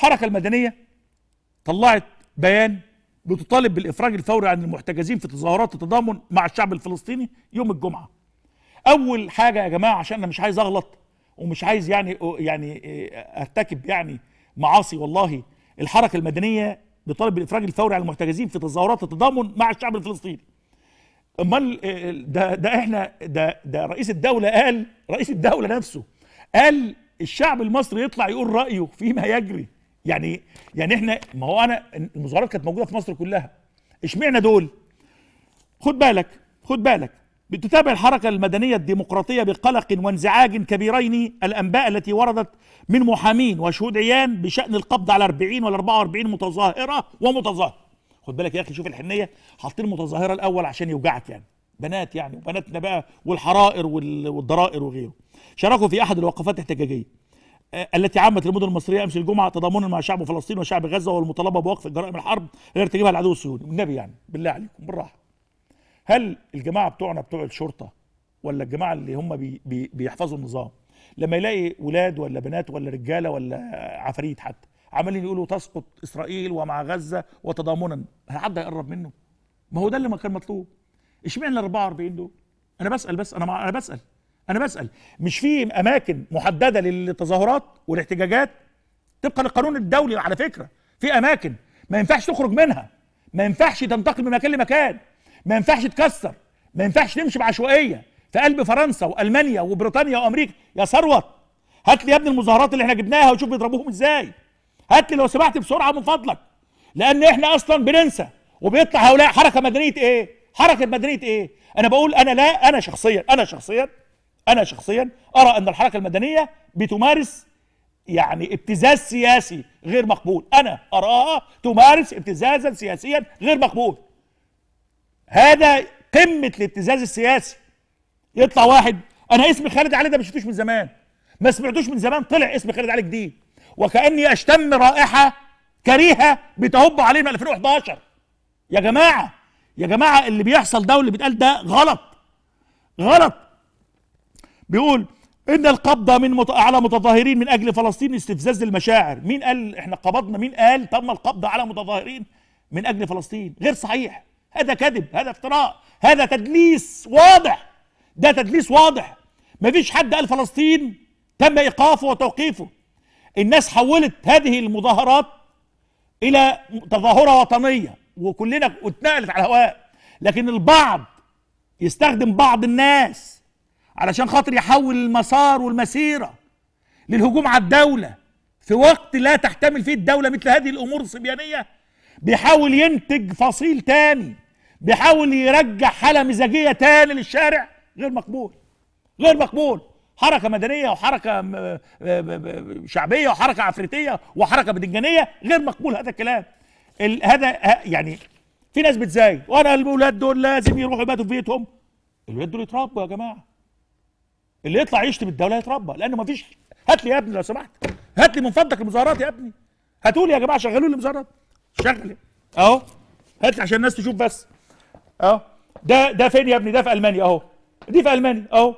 الحركة المدنية طلعت بيان بتطالب بالإفراج الفوري عن المحتجزين في تظاهرات التضامن مع الشعب الفلسطيني يوم الجمعة أول حاجة يا جماعة عشان أنا مش عايز أغلط ومش عايز يعني يعني أرتكب يعني معاصي والله الحركة المدنية بتطالب بالإفراج الفوري عن المحتجزين في تظاهرات التضامن مع الشعب الفلسطيني امال ده ده احنا ده ده رئيس الدوله قال رئيس الدوله نفسه قال الشعب المصري يطلع يقول رايه فيما يجري يعني يعني احنا ما هو انا المظاهرات كانت موجوده في مصر كلها اشمعنى دول خد بالك خد بالك بتتابع الحركة المدنية الديمقراطية بقلق وانزعاج كبيرين الأنباء التي وردت من محامين وشهود عيان بشأن القبض على 40 ولا 44 متظاهرة ومتظاهر خد بالك يا أخي شوف الحنية حاطين المتظاهرة الأول عشان يوجعك يعني بنات يعني وبناتنا بقى والحرائر والضرائر وغيره شاركوا في أحد الوقفات الاحتجاجية آه، التي عمت المدن المصريه امس الجمعه تضامنا مع شعب فلسطين وشعب غزه والمطالبه بوقف جرائم الحرب اللي ارتكبها العدو الصهيوني والنبي يعني بالله عليكم بالراحه هل الجماعه بتوعنا بتوع الشرطه ولا الجماعه اللي هم بي بي بيحفظوا النظام لما يلاقي ولاد ولا بنات ولا رجاله ولا عفاريت حتى عمالين يقولوا تسقط اسرائيل ومع غزه وتضامنا حد هيقرب منه ما هو ده اللي ما كان مطلوب اشمعنى ال 44 دول انا بسال بس انا انا بسال انا بسال مش في اماكن محدده للتظاهرات والاحتجاجات طبقا للقانون الدولي على فكره في اماكن ما ينفعش تخرج منها ما ينفعش تنتقل من مكان لمكان ما ينفعش تكسر ما ينفعش تمشي بعشوائيه في قلب فرنسا والمانيا وبريطانيا وامريكا يا ثروت هات لي يا ابني المظاهرات اللي احنا جبناها وشوف بيضربوهم ازاي هات لي لو سمحت بسرعه من فضلك لان احنا اصلا بننسى وبيطلع هؤلاء حركه مدنيه ايه حركه مدنيه ايه انا بقول انا لا انا شخصيا انا شخصيا انا شخصيا ارى ان الحركه المدنيه بتمارس يعني ابتزاز سياسي غير مقبول انا اراها تمارس ابتزازا سياسيا غير مقبول هذا قمه الابتزاز السياسي يطلع واحد انا اسمي خالد علي ده ما شفتوش من زمان ما سمعتوش من زمان طلع اسم خالد علي جديد وكاني اشتم رائحه كريهه بتهب عليه من 2011 يا جماعه يا جماعه اللي بيحصل ده واللي بيتقال ده غلط غلط بيقول ان القبضه من مت... على متظاهرين من اجل فلسطين استفزاز للمشاعر مين قال احنا قبضنا مين قال تم القبض على متظاهرين من اجل فلسطين غير صحيح هذا كذب هذا افتراء هذا تدليس واضح ده تدليس واضح مفيش حد قال فلسطين تم ايقافه وتوقيفه الناس حولت هذه المظاهرات الى تظاهره وطنيه وكلنا اتنقلت على الهواء لكن البعض يستخدم بعض الناس علشان خاطر يحول المسار والمسيره للهجوم على الدوله في وقت لا تحتمل فيه الدوله مثل هذه الامور الصبيانيه بيحاول ينتج فصيل تاني بيحاول يرجع حاله مزاجيه تاني للشارع غير مقبول غير مقبول حركه مدنيه وحركه شعبيه وحركه عفريتيه وحركه بدنجانيه غير مقبول هذا الكلام هذا يعني في ناس بتزايد وانا الاولاد دول لازم يروحوا يباتوا في بيتهم الولاد دول يتربوا يا جماعه اللي يطلع يشتم الدوله يتربى لانه ما فيش هات لي يا ابني لو سمحت هات لي من فضلك المظاهرات يا ابني هاتوا لي يا جماعه شغلوا لي المظاهرات شغل اهو هات لي عشان الناس تشوف بس اهو ده ده فين يا ابني ده في المانيا اهو دي في المانيا اهو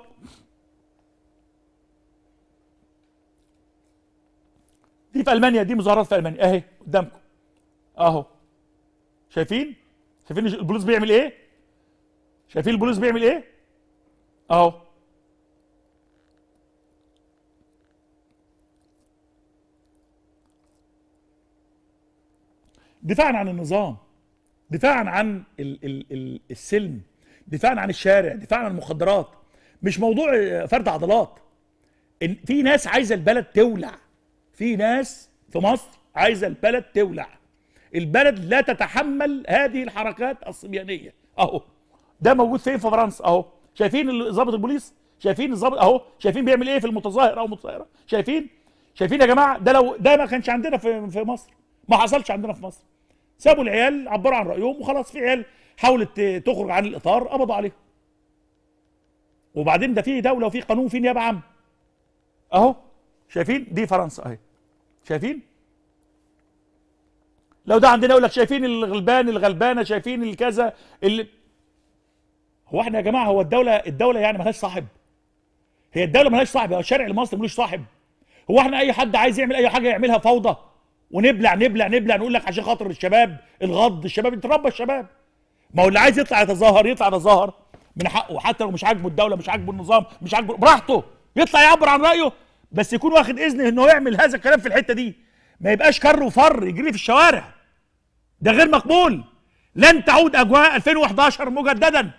دي في المانيا دي مظاهرات في المانيا اهي قدامكم اهو شايفين شايفين البوليس بيعمل ايه شايفين البوليس بيعمل ايه اهو دفاعا عن النظام دفاعا عن ال ال ال السلم دفاعا عن الشارع دفاعا عن المخدرات مش موضوع فرد عضلات في ناس عايزه البلد تولع في ناس في مصر عايزه البلد تولع البلد لا تتحمل هذه الحركات الصبيانيه اهو ده موجود فين في فرنسا اهو شايفين ظابط البوليس شايفين الظابط اهو شايفين بيعمل ايه في المتظاهر او المتظاهره شايفين شايفين يا جماعه ده لو ده ما كانش عندنا في مصر ما حصلش عندنا في مصر سابوا العيال عبروا عن رايهم وخلاص في عيال حاولت تخرج عن الاطار قبضوا عليهم وبعدين ده في دوله وفي قانون في نيابه عامه اهو شايفين دي فرنسا اهي شايفين لو ده عندنا يقول لك شايفين الغلبان الغلبانه شايفين الكذا اللي هو احنا يا جماعه هو الدوله الدوله يعني ملهاش صاحب هي الدوله ملهاش صاحب هو الشارع المصري ملوش صاحب هو احنا اي حد عايز يعمل اي حاجه يعملها فوضى ونبلع نبلع نبلع نقول لك عشان خاطر الشباب الغض الشباب انت ربى الشباب ما هو اللي عايز يطلع يتظاهر يطلع يتظاهر من حقه حتى لو مش عاجبه الدوله مش عاجبه النظام مش عاجبه براحته يطلع يعبر عن رايه بس يكون واخد اذن انه يعمل هذا الكلام في الحته دي ما يبقاش كر وفر يجري في الشوارع ده غير مقبول لن تعود اجواء 2011 مجددا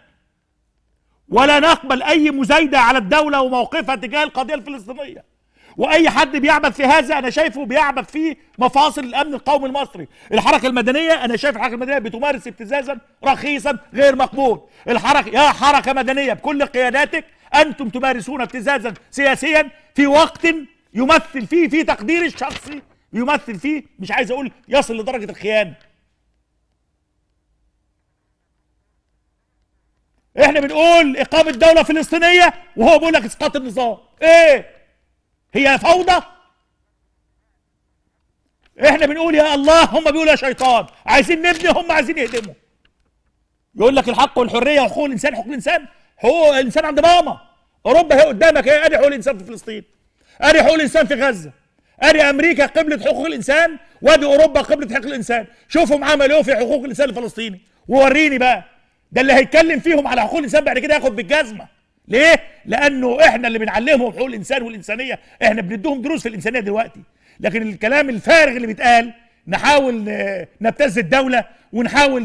ولا نقبل اي مزايده على الدوله وموقفها تجاه القضيه الفلسطينيه واي حد بيعبث في هذا انا شايفه بيعبث في مفاصل الامن القومي المصري الحركه المدنيه انا شايف الحركه المدنيه بتمارس ابتزازا رخيصا غير مقبول الحركه يا حركه مدنيه بكل قياداتك انتم تمارسون ابتزازا سياسيا في وقت يمثل فيه في تقديري الشخصي يمثل فيه مش عايز اقول يصل لدرجه الخيانه احنا بنقول اقامه دوله فلسطينيه وهو بيقول لك اسقاط النظام ايه هي فوضى احنا بنقول يا الله هم بيقولوا يا شيطان عايزين نبني هم عايزين يهدموا يقول لك الحق والحريه وحقوق الانسان حقوق الانسان حقوق الانسان عند ماما اوروبا هي قدامك ايه ادي حقوق الانسان في فلسطين ادي حقوق الانسان في غزه ادي امريكا قبلت حقوق الانسان وادي اوروبا قبلت حقوق الانسان شوفهم عملوا ايه في حقوق الانسان الفلسطيني ووريني بقى ده اللي هيتكلم فيهم على حقوق الانسان بعد كده ياخد بالجزمه ليه؟ لانه احنا اللي بنعلمهم حقوق الانسان والانسانيه احنا بنديهم دروس في الانسانيه دلوقتي لكن الكلام الفارغ اللي بيتقال نحاول نبتز الدوله ونحاول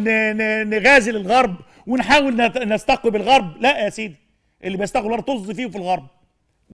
نغازل الغرب ونحاول نستقوي الغرب لا يا سيدي اللي بيستقوي الغرب طز فيه في الغرب